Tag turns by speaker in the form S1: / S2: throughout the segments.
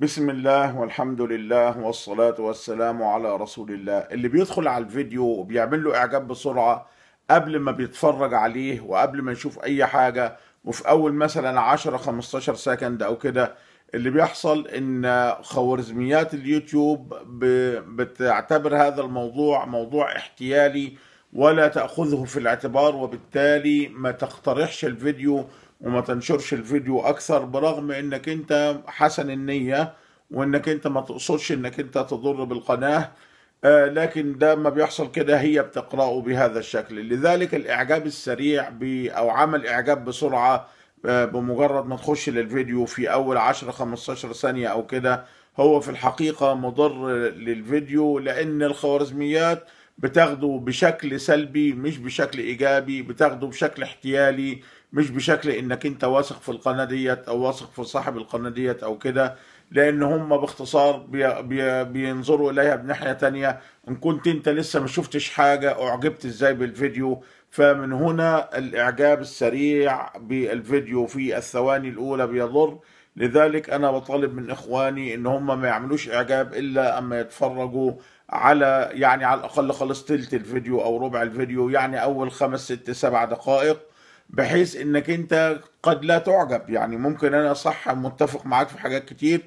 S1: بسم الله والحمد لله والصلاة والسلام على رسول الله اللي بيدخل على الفيديو وبيعمل له إعجاب بسرعة قبل ما بيتفرج عليه وقبل ما يشوف أي حاجة وفي أول مثلا 10 15 سكند أو كده اللي بيحصل إن خوارزميات اليوتيوب بتعتبر هذا الموضوع موضوع احتيالي ولا تأخذه في الاعتبار وبالتالي ما تقترحش الفيديو وما تنشرش الفيديو اكثر برغم انك انت حسن النية وانك انت ما تقصدش انك انت تضر بالقناة آه لكن ده ما بيحصل كده هي بتقرأه بهذا الشكل لذلك الإعجاب السريع ب أو عمل إعجاب بسرعة آه بمجرد ما تخش للفيديو في أول 10 15 ثانية أو كده هو في الحقيقة مضر للفيديو لأن الخوارزميات بتاخده بشكل سلبي مش بشكل ايجابي بتاخده بشكل احتيالي مش بشكل انك انت واثق في القناه ديت او واثق في صاحب القناه ديت او كده لان هم باختصار بي بي بينظروا اليها بناحيه تانية ان كنت انت لسه ما شفتش حاجه اعجبت ازاي بالفيديو فمن هنا الاعجاب السريع بالفيديو في الثواني الاولى بيضر لذلك انا بطالب من اخواني ان هم ما يعملوش اعجاب الا اما يتفرجوا على يعني على الاقل خلص تلت الفيديو او ربع الفيديو يعني اول خمس ست سبع دقائق بحيث انك انت قد لا تعجب يعني ممكن انا صح متفق معاك في حاجات كتير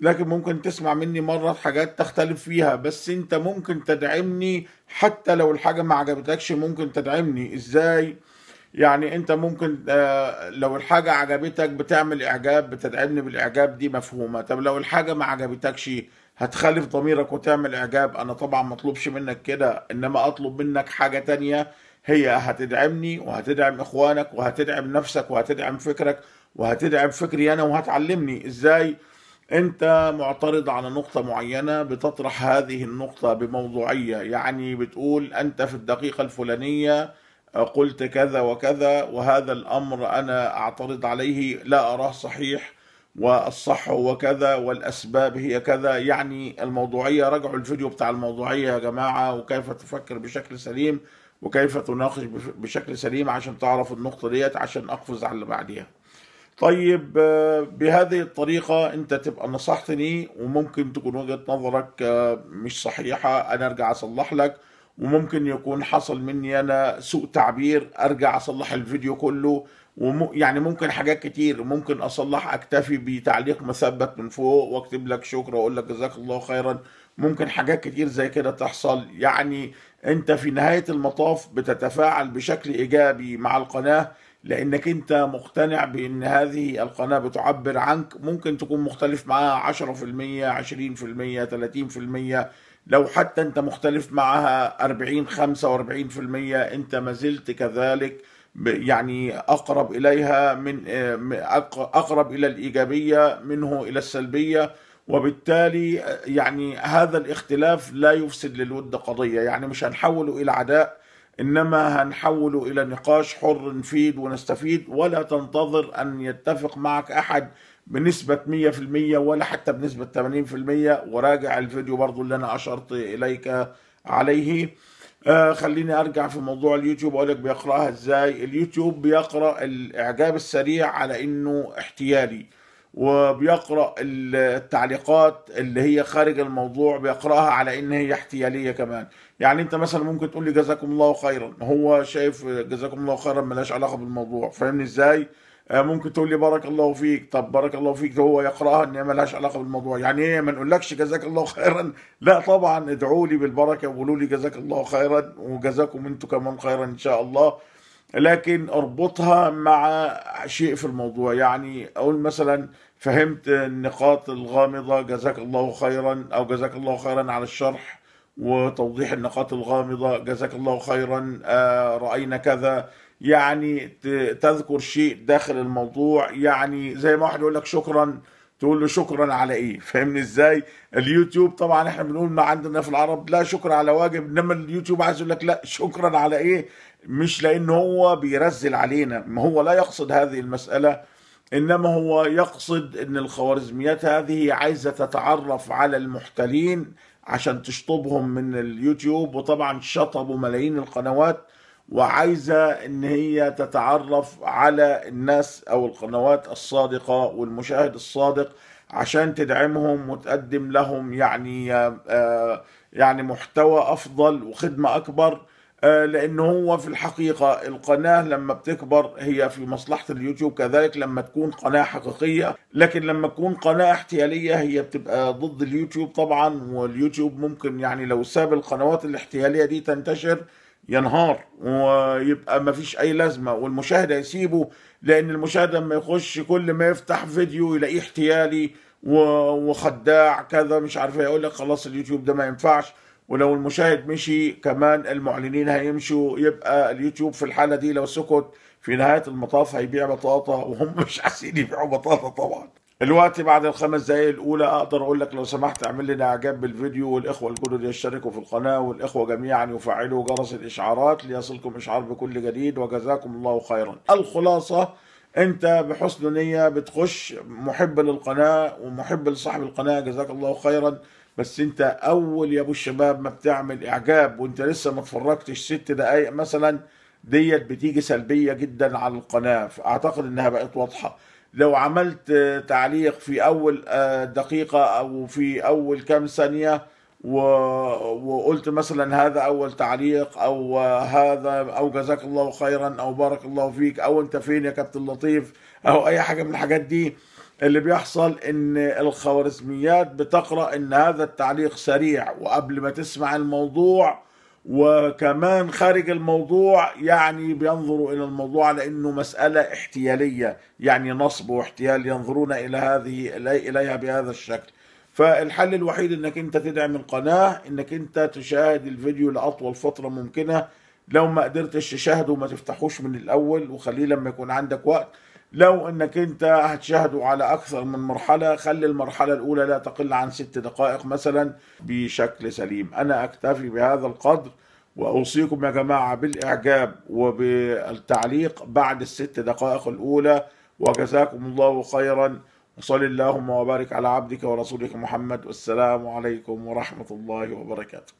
S1: لكن ممكن تسمع مني مرة حاجات تختلف فيها بس انت ممكن تدعمني حتى لو الحاجة ما عجبتكش ممكن تدعمني ازاي يعني انت ممكن آه، لو الحاجة عجبتك بتعمل اعجاب بتدعمني بالاعجاب دي مفهومة طب لو الحاجة ما عجبتكش هتخالف ضميرك وتعمل اعجاب انا طبعا مطلوبش منك كده انما اطلب منك حاجه تانية هي هتدعمني وهتدعم اخوانك وهتدعم نفسك وهتدعم فكرك وهتدعم فكري انا وهتعلمني ازاي انت معترض على نقطة معينة بتطرح هذه النقطة بموضوعية يعني بتقول انت في الدقيقة الفلانية قلت كذا وكذا وهذا الامر انا اعترض عليه لا اراه صحيح والصح هو كذا والأسباب هي كذا يعني الموضوعية راجعوا الفيديو بتاع الموضوعية يا جماعة وكيف تفكر بشكل سليم وكيف تناقش بشكل سليم عشان تعرف النقطة ديت عشان أقفز على اللي بعديها طيب بهذه الطريقة أنت تبقى نصحتني وممكن تكون وجهة نظرك آه، مش صحيحة أنا أرجع أصلح لك وممكن يكون حصل مني أنا سوء تعبير أرجع أصلح الفيديو كله وم يعني ممكن حاجات كتير ممكن اصلح اكتفي بتعليق مثبت من فوق واكتب لك شكر واقول لك جزاك الله خيرا ممكن حاجات كتير زي كده تحصل يعني انت في نهاية المطاف بتتفاعل بشكل ايجابي مع القناة لانك انت مقتنع بان هذه القناة بتعبر عنك ممكن تكون مختلف معاها 10% 20% 30% لو حتى انت مختلف معها 40 45% انت ما زلت كذلك يعني اقرب اليها من آه، اقرب الى الايجابيه منه الى السلبيه وبالتالي آه، يعني هذا الاختلاف لا يفسد للود قضيه يعني مش هنحوله الى عداء انما هنحوله الى نقاش حر نفيد ونستفيد ولا تنتظر ان يتفق معك احد بنسبة 100% ولا حتى بنسبة 80% وراجع الفيديو برضو اللي أنا أشرت إليك عليه آه خليني ارجع في موضوع اليوتيوب اقول لك بيقراها ازاي اليوتيوب بيقرا الاعجاب السريع على انه احتيالي وبيقرا التعليقات اللي هي خارج الموضوع بيقراها على ان هي احتياليه كمان يعني انت مثلا ممكن تقول لي جزاكم الله خيرا هو شايف جزاكم الله خيرا ملهاش علاقه بالموضوع فاهمني ازاي آه، ممكن تقول لي بارك الله فيك طب بارك الله فيك هو يقراها ان ما لهاش علاقه بالموضوع يعني ايه ما نقولكش جزاك الله خيرا لا طبعا ادعوا لي بالبركه وقولوا لي جزاك الله خيرا وجزاكم انتم كمان خيرا ان شاء الله لكن اربطها مع شيء في الموضوع يعني اقول مثلا فهمت النقاط الغامضه جزاك الله خيرا او جزاك الله خيرا على الشرح وتوضيح النقاط الغامضة جزاك الله خيرا آه، رأينا كذا يعني تذكر شيء داخل الموضوع يعني زي ما واحد يقول لك شكرا تقول له شكرا على ايه فاهمني ازاي اليوتيوب طبعا احنا بنقول ما عندنا في العرب لا شكرا على واجب انما اليوتيوب عايز يقول لك لا شكرا على ايه مش لان هو بيرزل علينا ما هو لا يقصد هذه المساله انما هو يقصد ان الخوارزميات هذه عايزه تتعرف على المحتلين عشان تشطبهم من اليوتيوب وطبعا شطبوا ملايين القنوات وعايزة ان هي تتعرف على الناس او القنوات الصادقة والمشاهد الصادق عشان تدعمهم وتقدم لهم يعني آه، آه، يعني محتوى افضل وخدمة اكبر آه، لأنه هو في الحقيقه القناه لما بتكبر هي في مصلحه اليوتيوب كذلك لما تكون قناه حقيقيه لكن لما تكون قناه احتياليه هي بتبقى ضد اليوتيوب طبعا واليوتيوب ممكن يعني لو ساب القنوات الاحتياليه دي تنتشر ينهار ويبقى ما فيش اي لازمه والمشاهد هيسيبه لان المشاهد لما يخش كل ما يفتح فيديو يلاقيه احتيالي وخداع كذا مش عارف إيه، يقول لك خلاص اليوتيوب ده ما ينفعش ولو المشاهد مشي كمان المعلنين هيمشوا يبقى اليوتيوب في الحالة دي لو سكت في نهاية المطاف هيبيع بطاطا وهم مش عايزين يبيعوا بطاطا طبعا الوقت بعد الخمس دقايق الأولى أقدر أقول لك لو سمحت اعمل لنا إعجاب بالفيديو والإخوة الجدد يشتركوا في القناة والإخوة جميعا يفعلوا جرس الإشعارات ليصلكم إشعار بكل جديد وجزاكم الله خيرا الخلاصة أنت بحسن نية بتخش محب للقناة ومحب لصاحب القناة جزاك الله خيرا بس انت اول يا ابو الشباب ما بتعمل اعجاب وانت لسه ما اتفرجتش ست دقائق مثلا ديت بتيجي سلبيه جدا على القناه اعتقد انها بقت واضحه لو عملت تعليق في اول آه، دقيقه او في اول كام ثانيه و... وقلت مثلا هذا اول تعليق او آه، هذا او جزاك الله خيرا او بارك الله فيك او انت فين يا كابتن لطيف او اي حاجه من الحاجات دي اللي بيحصل ان الخوارزميات بتقرا ان هذا التعليق سريع وقبل ما تسمع الموضوع وكمان خارج الموضوع يعني بينظروا الى الموضوع لانه مساله احتياليه يعني نصب واحتيال ينظرون الى هذه اليها بهذا الشكل فالحل الوحيد انك انت تدعم القناه انك انت تشاهد الفيديو لاطول فتره ممكنه لو ما قدرتش تشاهده ما تفتحوش من الاول وخليه لما يكون عندك وقت لو انك انت هتشاهده على اكثر من مرحلة خلي المرحلة الاولى لا تقل عن ست دقائق مثلا بشكل سليم انا اكتفي بهذا القدر واوصيكم يا جماعة بالاعجاب وبالتعليق بعد الست دقائق الاولى وجزاكم الله خيرا وصل اللهم وبارك على عبدك ورسولك محمد والسلام عليكم ورحمة الله وبركاته